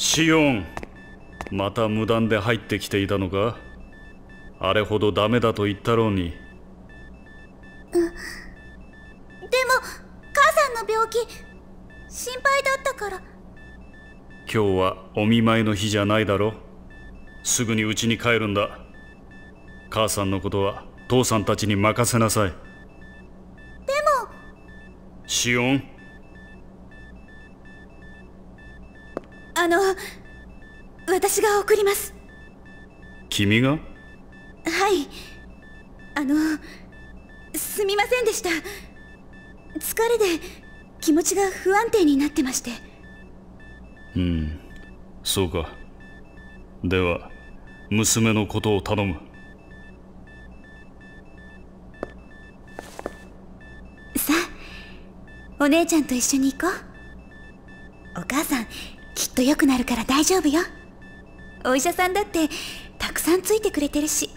シオンまた無断で入ってきていたのかあれほどダメだと言ったろうにうんでも母さんの病気心配だったから今日はお見舞いの日じゃないだろすぐに家に帰るんだ母さんのことは父さんたちに任せなさいでもシオンあの私が送ります君がはいあのすみませんでした疲れで気持ちが不安定になってましてうんそうかでは娘のことを頼むさあお姉ちゃんと一緒に行こうお母さんきっと良くなるから大丈夫よお医者さんだってたくさんついてくれてるし